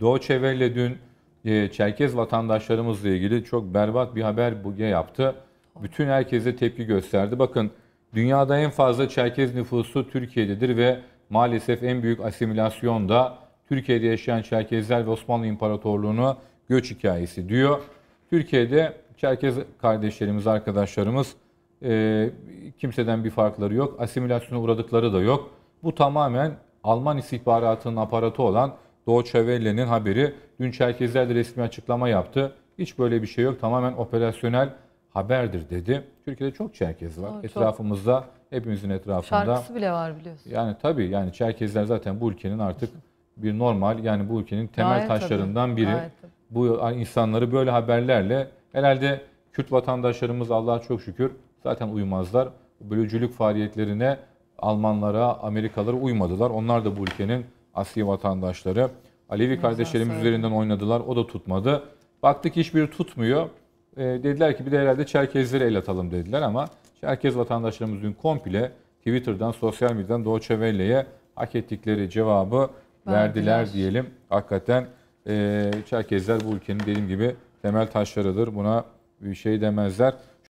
Doğu ile dün e, Çerkez vatandaşlarımızla ilgili çok berbat bir haber buge yaptı. Bütün herkese tepki gösterdi. Bakın dünyada en fazla Çerkez nüfusu Türkiye'dedir ve maalesef en büyük asimilasyon da Türkiye'de yaşayan Çerkezler ve Osmanlı İmparatorluğu'nu göç hikayesi diyor. Türkiye'de Çerkez kardeşlerimiz, arkadaşlarımız e, kimseden bir farkları yok. Asimilasyona uğradıkları da yok. Bu tamamen Alman istihbaratının aparatı olan Doğu Vele'nin haberi. Dün Çerkezler de resmi açıklama yaptı. Hiç böyle bir şey yok. Tamamen operasyonel haberdir dedi. Türkiye'de çok Çerkez var. Aa, Etrafımızda, hepimizin etrafında. Şarkısı bile var biliyorsun. Yani tabii yani Çerkezler zaten bu ülkenin artık bir normal yani bu ülkenin temel Gayet taşlarından tabii. biri. Gayet bu insanları böyle haberlerle herhalde Kürt vatandaşlarımız Allah'a çok şükür zaten uymazlar. Bölücülük faaliyetlerine Almanlara, Amerikalara uymadılar. Onlar da bu ülkenin Asli vatandaşları. Alevi kardeşlerimiz Nasıl? üzerinden oynadılar. O da tutmadı. Baktık hiçbiri tutmuyor. E, dediler ki bir de herhalde Çerkezlere el atalım dediler ama Çerkez vatandaşlarımız dün komple Twitter'dan, sosyal medyadan Doğu Velle'ye hak ettikleri cevabı verdiler Verdiler diyelim. Hakikaten e, Çerkezler bu ülkenin dediğim gibi temel taşlarıdır. Buna bir şey demezler.